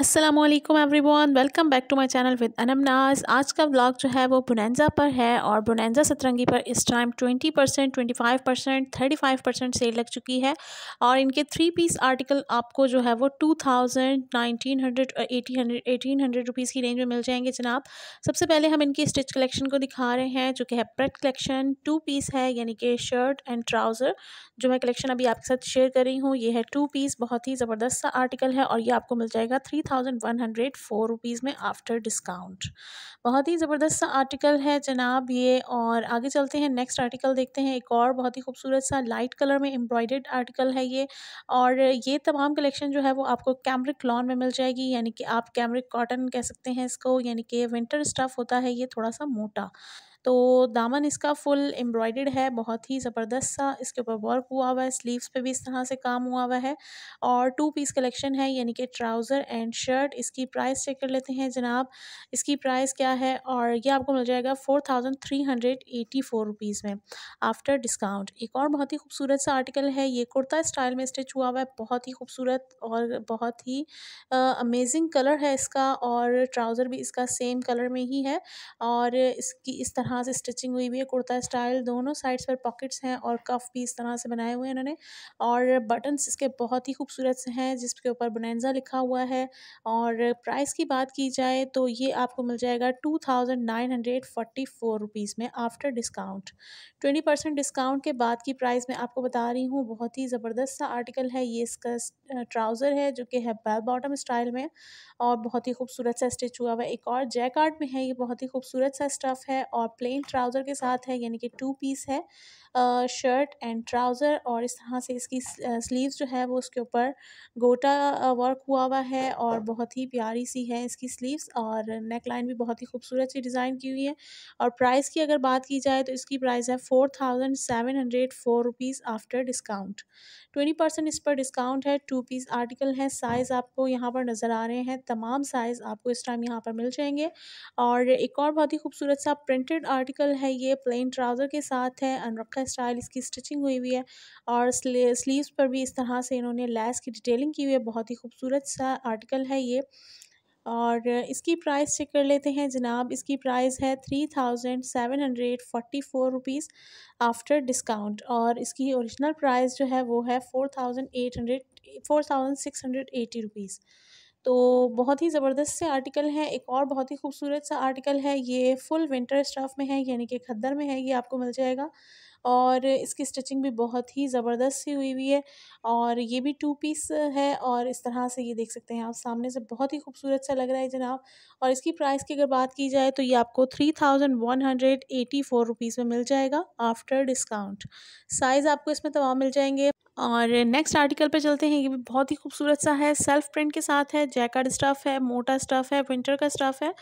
Aslam everyone welcome back to my channel with अनमनाज आज का ब्लॉग जो है वो बुनैजा पर है और बुनैजा सतरंगी पर इस time 20 percent twenty five percent thirty five percent sale लग चुकी है और इनके थ्री पीस आर्टिकल आपको जो है वो two thousand nineteen hundred eighty hundred eighteen hundred rupees की रेंज में मिल जाएंगे जनाब सबसे पहले हम इनकी स्टिच कलेक्शन को दिखा रहे हैं जो कि है प्रेट कलेक्शन टू पीस है यानी कि शर्ट एंड ट्राउज़र जो मैं कलेक्शन अभी आपके साथ शेयर कर रही हूँ ये है टू पीस बहुत ही ज़बरदस्त सा आर्टिकल है और ये आपको मिल जाएगा three thousand one hundred four rupees में आफ्टर डिस्काउंट बहुत ही ज़बरदस्त सा आर्टिकल है जनाब ये और आगे चलते हैं नेक्स्ट आर्टिकल देखते हैं एक और बहुत ही खूबसूरत सा लाइट कलर में एम्ब्रॉयडर्ड आर्टिकल है ये और ये तमाम कलेक्शन जो है वो आपको कैमरिक लॉन में मिल जाएगी यानी कि आप कैमरिक कॉटन कह सकते हैं इसको यानी कि विंटर स्टफ़ होता है ये थोड़ा सा मोटा तो दामन इसका फुल एम्ब्रॉयड है बहुत ही ज़बरदस्त सा इसके ऊपर वर्क हुआ हुआ है स्लीव्स पे भी इस तरह से काम हुआ हुआ है और टू पीस कलेक्शन है यानी कि ट्राउज़र एंड शर्ट इसकी प्राइस चेक कर लेते हैं जनाब इसकी प्राइस क्या है और ये आपको मिल जाएगा four thousand three hundred four rupees में आफ्टर डिस्काउंट एक और बहुत ही खूबसूरत सा आर्टिकल है ये कुर्ता स्टाइल में स्टिच हुआ हुआ है बहुत ही खूबसूरत और बहुत ही अमेजिंग कलर है इसका और ट्राउज़र भी इसका सेम कलर में ही है और इसकी इस तरह हाथ से स्टिचिंग हुई हुई है कुर्ता स्टाइल दोनों साइड्स पर पॉकेट्स हैं और कफ भी इस तरह से बनाए हुए हैं इन्होंने और बटन्स इसके बहुत ही खूबसूरत से हैं जिसके ऊपर बुनैजा लिखा हुआ है और प्राइस की बात की जाए तो ये आपको मिल जाएगा two thousand nine hundred forty four rupees में after discount twenty percent discount के बाद की प्राइस मैं आपको बता रही हूँ बहुत ही ज़बरदस्त सा आर्टिकल है ये इसका ट्राउज़र है जो कि है बेल बॉटम स्टाइल में और बहुत ही खूबसूरत सा स्टिच हुआ हुआ है एक और जैकार्ड में है ये बहुत ही खूबसूरत सा स्टफ़ है और प्लेन ट्राउजर के साथ है यानी कि टू पीस है शर्ट एंड ट्राउजर और इस तरह से इसकी स्लीव्स जो है वो उसके ऊपर गोटा वर्क हुआ हुआ है और बहुत ही प्यारी सी है इसकी स्लीव्स और नेक लाइन भी बहुत ही खूबसूरत सी डिज़ाइन की हुई है और प्राइस की अगर बात की जाए तो इसकी प्राइस है four thousand seven hundred four rupees after discount twenty percent इस पर डिस्काउंट है टू पीस आर्टिकल है साइज़ आपको यहाँ पर नज़र आ रहे हैं तमाम साइज़ आपको इस टाइम यहाँ पर मिल जाएंगे और एक और बहुत ही खूबसूरत सा प्रिंटेड आर्टिकल है ये प्लेन ट्राउज़र के साथ है अनरखा का स्टाइल इसकी स्टिचिंग हुई हुई है और स्लीव्स पर भी इस तरह से इन्होंने लैस की डिटेलिंग की हुई है बहुत ही खूबसूरत सा आर्टिकल है ये और इसकी प्राइस चेक कर लेते हैं जनाब इसकी प्राइस है three thousand seven hundred forty four rupees after discount और इसकी ओरिजिनल प्राइस जो है वो है four thousand eight hundred four thousand six hundred eighty rupees तो बहुत ही ज़बरदस्त से आर्टिकल है एक और बहुत ही खूबसूरत सा आर्टिकल है ये फुल विंटर स्टाफ में है यानी कि खद्दर में है ये आपको मिल जाएगा और इसकी स्टिचिंग भी बहुत ही ज़बरदस्त सी हुई हुई है और ये भी टू पीस है और इस तरह से ये देख सकते हैं आप सामने से बहुत ही खूबसूरत सा लग रहा है जनाब और इसकी प्राइस की अगर बात की जाए तो ये आपको three thousand one hundred eighty four rupees में मिल जाएगा आफ्टर डिस्काउंट साइज़ आपको इसमें तमाम मिल जाएंगे और नेक्स्ट आर्टिकल पे चलते हैं ये भी बहुत ही खूबसूरत सा है सेल्फ प्रिंट के साथ है जैकड स्टफ़ है मोटा स्टफ़ है विंटर का स्टफ़ है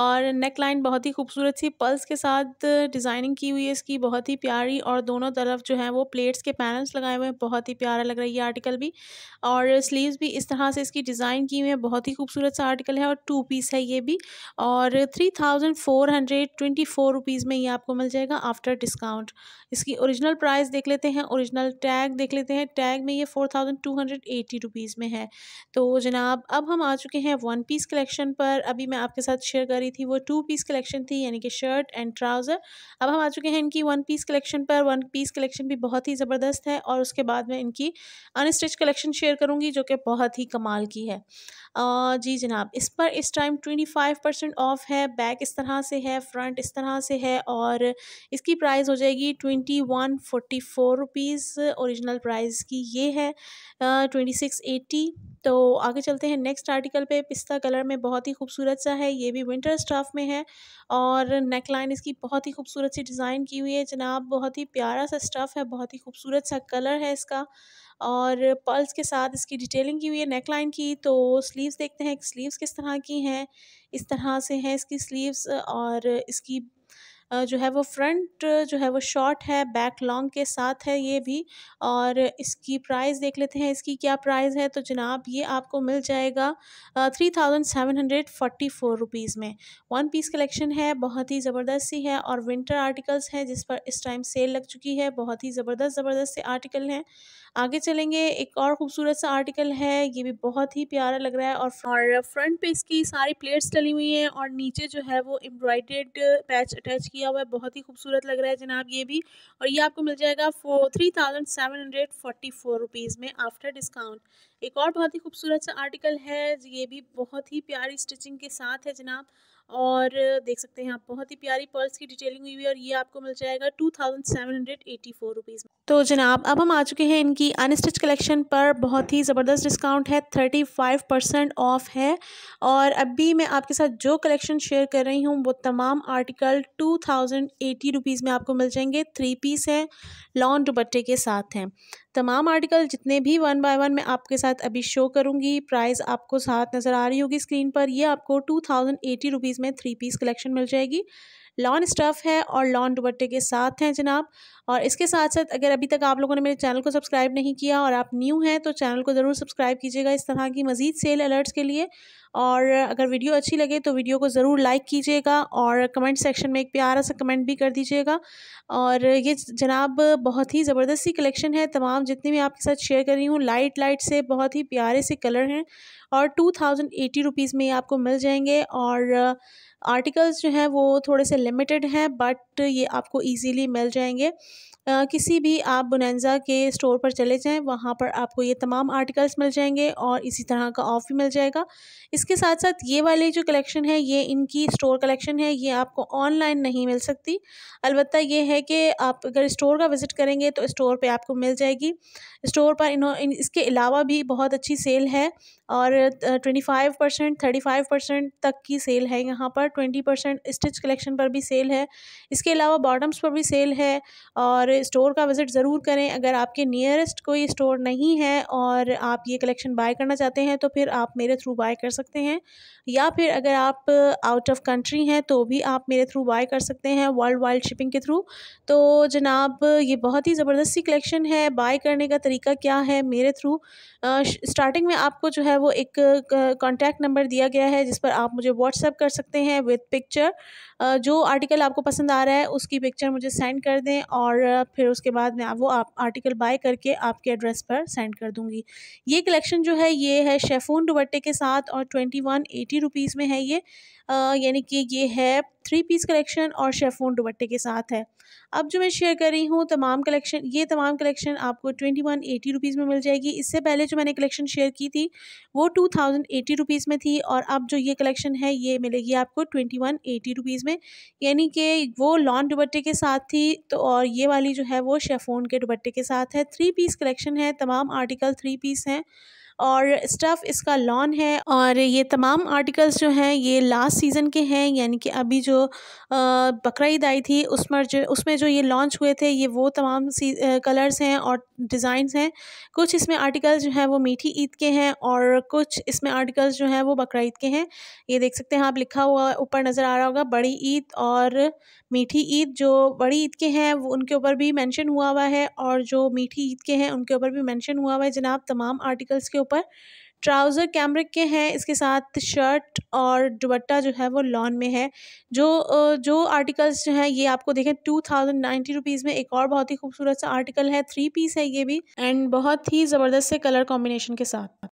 और नेक लाइन बहुत ही खूबसूरत सी पल्स के साथ डिज़ाइनिंग की हुई है इसकी बहुत ही प्यारी और दोनों तरफ जो है वो प्लेट्स के पैनल्स लगाए हुए हैं बहुत ही प्यारा लग रहा है ये आर्टिकल भी और स्लीव भी इस तरह से इसकी डिज़ाइन की हुई है बहुत ही खूबसूरत सा आर्टिकल है और टू पीस है ये भी और three thousand four hundred twenty four rupees में ये आपको मिल जाएगा आफ्टर डिस्काउंट इसकी ओरिजिनल प्राइस देख लेते हैं ओरिजिनल टैग देख लेते हैं हैं टैग में ये four thousand two hundred eighty rupees में है तो जनाब अब हम आ चुके हैं वन पीस कलेक्शन पर अभी मैं आपके साथ शेयर कर रही थी वो टू पीस कलेक्शन थी यानी कि शर्ट एंड ट्राउज़र अब हम आ चुके हैं इनकी वन पीस कलेक्शन पर वन पीस कलेक्शन भी बहुत ही ज़बरदस्त है और उसके बाद में इनकी अनस्टिच कलेक्शन शेयर करूँगी जो कि बहुत ही कमाल की है आ, जी जनाब इस पर इस time twenty five percent off है बैक इस तरह से है फ्रंट इस तरह से है और इसकी प्राइस हो जाएगी twenty one forty four rupees original price price की ये है ट्वेंटी सिक्स एट्टी तो आगे चलते हैं नेक्स्ट आर्टिकल पे पिस्ता कलर में बहुत ही खूबसूरत सा है ये भी विंटर स्टाफ में है और नेक लाइन इसकी बहुत ही खूबसूरत सी डिज़ाइन की हुई है जनाब बहुत ही प्यारा सा स्टफ़ है बहुत ही खूबसूरत सा कलर है इसका और पर्ल्स के साथ इसकी डिटेलिंग की हुई है नेक लाइन की तो स्लीव्स देखते हैं स्लीव्स किस तरह की हैं इस तरह से हैं इसकी स्लीव्स और इसकी जो है वो फ्रंट जो है वो शॉर्ट है बैक लॉन्ग के साथ है ये भी और इसकी प्राइस देख लेते हैं इसकी क्या प्राइस है तो जनाब ये आपको मिल जाएगा three thousand seven hundred forty four rupees में वन पीस कलेक्शन है बहुत ही ज़बरदस्त सी है और विंटर आर्टिकल्स हैं जिस पर इस टाइम सेल लग चुकी है बहुत ही ज़बरदस्त ज़बरदस्त से आर्टिकल हैं आगे चलेंगे एक और खूबसूरत सा आर्टिकल है ये भी बहुत ही प्यारा लग रहा है और फ्रंट पे इसकी सारी प्लेट्स डली हुई हैं और नीचे जो है वो एम्ब्रॉयडेड पैच अटैच किया हुआ है बहुत ही खूबसूरत लग रहा है जनाब ये भी और ये आपको मिल जाएगा four three thousand seven hundred forty four rupees में आफ्टर डिस्काउंट एक और बहुत ही खूबसूरत सा आर्टिकल है ये भी बहुत ही प्यारी स्टिचिंग के साथ है जनाब और देख सकते हैं आप बहुत ही प्यारी पर्ल्स की डिटेलिंग हुई हुई है और ये आपको मिल जाएगा two thousand seven hundred eighty four rupees में तो जनाब अब हम आ चुके हैं इनकी अनस्टिच कलेक्शन पर बहुत ही ज़बरदस्त डिस्काउंट है थर्टी फाइव परसेंट ऑफ है और अभी मैं आपके साथ जो कलेक्शन शेयर कर रही हूँ वो तमाम article two thousand eighty rupees में आपको मिल जाएंगे थ्री पीस है लॉन्ग दुपट्टे के साथ हैं तमाम आर्टिकल जितने भी वन बाय वन मैं आपके साथ अभी शो करूँगी प्राइस आपको साथ नज़र आ रही होगी स्क्रीन पर यह आपको टू थाउजेंड एटी रुपीज़ में थ्री पीस कलेक्शन मिल जाएगी लॉन स्टफ़ है और लॉन दुबट्टे के साथ हैं जनाब और इसके साथ साथ अगर अभी तक आप लोगों ने मेरे चैनल को सब्सक्राइब नहीं किया और आप न्यू हैं तो चैनल को ज़रूर सब्सक्राइब कीजिएगा इस तरह की मज़ीद सेल अलर्ट्स के लिए और अगर वीडियो अच्छी लगे तो वीडियो को ज़रूर लाइक कीजिएगा और कमेंट सेक्शन में एक प्यारा सा कमेंट भी कर दीजिएगा और ये जनाब बहुत ही ज़बरदस्ती कलेक्शन है तमाम जितनी भी आपके साथ शेयर कर रही हूँ लाइट लाइट से बहुत ही प्यारे से कलर हैं और टू थाउजेंड एटी रुपीज़ में आपको मिल जाएंगे और आर्टिकल्स uh, जो हैं वो थोड़े से लिमिटेड हैं बट ये आपको ईजीली मिल जाएंगे Uh, किसी भी आप बुनैजा के स्टोर पर चले जाएं वहाँ पर आपको ये तमाम आर्टिकल्स मिल जाएंगे और इसी तरह का ऑफ भी मिल जाएगा इसके साथ साथ ये वाले जो कलेक्शन है ये इनकी स्टोर कलेक्शन है ये आपको ऑनलाइन नहीं मिल सकती अलबत् ये है कि आप अगर स्टोर का विज़िट करेंगे तो स्टोर पर आपको मिल जाएगी स्टोर पर इन्हों इन, इसके अलावा भी बहुत अच्छी सेल है और twenty five percent thirty five percent तक की सेल है यहाँ पर ट्वेंटी परसेंट स्टिच कलेक्शन पर भी सेल है इसके अलावा बॉटम्स पर भी सेल है और स्टोर का विज़िट ज़रूर करें अगर आपके नियरेस्ट कोई स्टोर नहीं है और आप ये कलेक्शन बाय करना चाहते हैं तो फिर आप मेरे थ्रू बाय कर सकते हैं या फिर अगर आप आउट ऑफ कंट्री हैं तो भी आप मेरे थ्रू बाय कर सकते हैं वर्ल्ड वाइड शिपिंग के थ्रू तो जनाब ये बहुत ही ज़बरदस्त सी कलेक्शन है बाय करने का तरीका क्या है मेरे थ्रू स्टार्टिंग में आपको जो है वो एक एक कॉन्टैक्ट नंबर दिया गया है जिस पर आप मुझे व्हाट्सअप कर सकते हैं विथ पिक्चर जो आर्टिकल आपको पसंद आ रहा है उसकी पिक्चर मुझे सेंड कर दें और फिर उसके बाद मैं वो आप आर्टिकल बाय करके आपके एड्रेस पर सेंड कर दूँगी ये कलेक्शन जो है ये है शेफून दुबट्टे के साथ और ट्वेंटी वन एटी रुपीज़ में है ये यानी कि ये है थ्री पीस कलेक्शन और शेफोन दुबट्टे के साथ है अब जो मैं शेयर कर रही हूँ तमाम कलेक्शन ये तमाम कलेक्शन आपको ट्वेंटी वन एटी रुपीज़ में मिल जाएगी इससे पहले जो मैंने कलेक्शन शेयर की थी वो टू थाउजेंड एटी रुपीज़ में थी और अब जो ये कलेक्शन है ये मिलेगी आपको ट्वेंटी वन एटी रुपीज़ में यानी कि वो लॉन्ग दुबट्टे के साथ थी तो और ये वाली जो है वो शेफोन के दुबट्टे के साथ है थ्री पीस कलेक्शन है तमाम आर्टिकल थ्री पीस हैं और स्टफ़ इसका लॉन है और ये तमाम आर्टिकल्स जो हैं ये लास्ट सीज़न के हैं यानी कि अभी जो बकर ईद आई थी उसमें जो उसमें जो ये लॉन्च हुए थे ये वो तमाम कलर्स हैं और डिज़ाइंस हैं कुछ इसमें आर्टिकल्स जो हैं वो मीठी ईद के हैं और कुछ इसमें आर्टिकल्स जो हैं वो बकर ईद के हैं ये देख सकते हैं आप लिखा हुआ ऊपर नज़र आ रहा होगा बड़ी ईद और मीठी ईद जो बड़ी ईद के हैं वो उनके ऊपर भी मेंशन हुआ हुआ है और जो मीठी ईद के हैं उनके ऊपर भी मेंशन हुआ हुआ है जनाब तमाम आर्टिकल्स के ऊपर ट्राउज़र कैमरिक के हैं इसके साथ शर्ट और दुबट्टा जो है वो लॉन में है जो जो आर्टिकल्स जो हैं ये आपको देखें टू थाउजेंड नाइन्टी रुपीज़ में एक और बहुत ही खूबसूरत सा आर्टिकल है थ्री पीस है ये भी एंड बहुत ही ज़बरदस्त से कलर कॉम्बिनेशन के साथ